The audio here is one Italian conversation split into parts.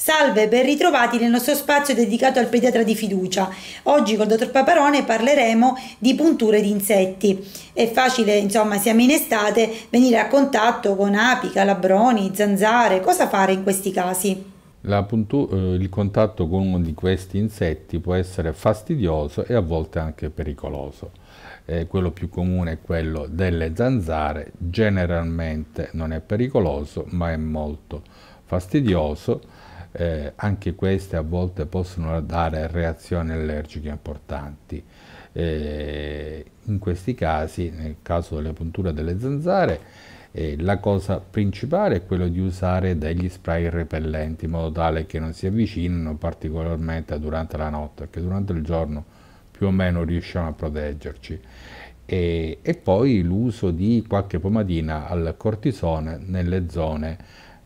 Salve, ben ritrovati nel nostro spazio dedicato al pediatra di fiducia. Oggi col dottor Paparone parleremo di punture di insetti. È facile, insomma, siamo in estate, venire a contatto con api, calabroni, zanzare. Cosa fare in questi casi? Eh, il contatto con uno di questi insetti può essere fastidioso e a volte anche pericoloso. Eh, quello più comune è quello delle zanzare, generalmente non è pericoloso ma è molto fastidioso eh, anche queste a volte possono dare reazioni allergiche importanti. Eh, in questi casi, nel caso delle punture delle zanzare, eh, la cosa principale è quello di usare degli spray repellenti in modo tale che non si avvicinino particolarmente durante la notte, perché durante il giorno più o meno riusciamo a proteggerci. E, e poi l'uso di qualche pomadina al cortisone nelle zone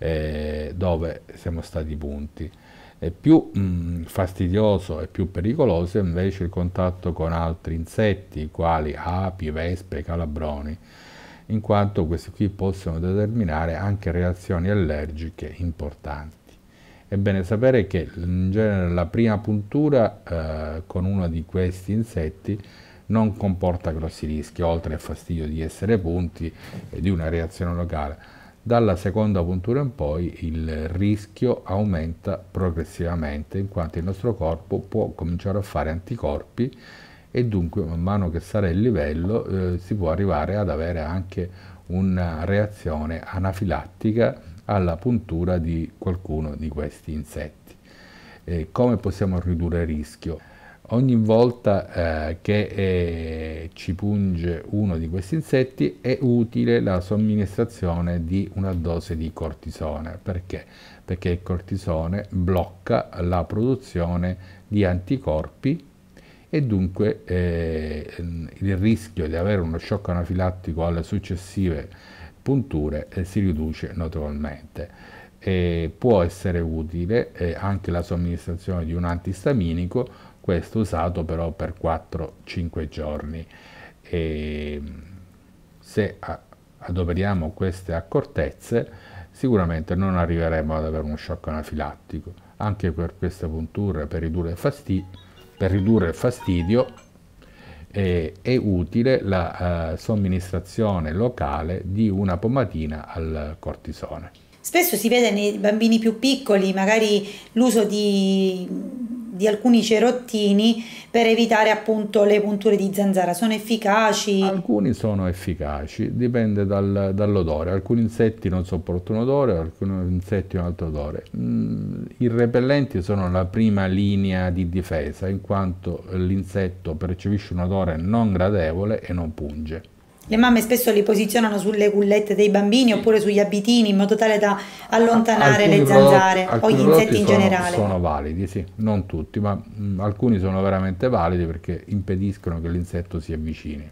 eh, dove siamo stati punti. E più mh, mm, fastidioso e più pericoloso è invece il contatto con altri insetti, quali api, vespe, calabroni, in quanto questi qui possono determinare anche reazioni allergiche importanti. È bene sapere che in genere la prima puntura eh, con uno di questi insetti non comporta grossi rischi, oltre al fastidio di essere punti e di una reazione locale dalla seconda puntura in poi il rischio aumenta progressivamente in quanto il nostro corpo può cominciare a fare anticorpi e dunque man mano che sale il livello eh, si può arrivare ad avere anche una reazione anafilattica alla puntura di qualcuno di questi insetti. Eh, come possiamo ridurre il rischio? ogni volta eh, che eh, ci punge uno di questi insetti è utile la somministrazione di una dose di cortisone perché perché il cortisone blocca la produzione di anticorpi e dunque eh, il rischio di avere uno shock anafilattico alle successive punture eh, si riduce notevolmente può essere utile eh, anche la somministrazione di un antistaminico questo usato però per 4-5 giorni. E mm, se adoperiamo queste accortezze sicuramente non arriveremo ad avere uno shock anafilattico. Anche per queste punture, per ridurre, fasti per ridurre il fastidio, eh, è utile la eh, somministrazione locale di una pomatina al cortisone. Spesso si vede nei bambini più piccoli magari l'uso di di alcuni cerottini per evitare appunto le punture di zanzara. Sono efficaci? Alcuni sono efficaci, dipende dal, dall'odore. Alcuni insetti non sopportano odore, alcuni insetti un altro odore. Mm, I repellenti sono la prima linea di difesa in quanto l'insetto percepisce un odore non gradevole e non punge. Le mamme spesso li posizionano sulle cullette dei bambini oppure sugli abitini in modo tale da allontanare alcuni le zanzare o gli insetti in sono, generale. Sono validi, sì, non tutti, ma mh, mm, alcuni sono veramente validi perché impediscono che l'insetto si avvicini.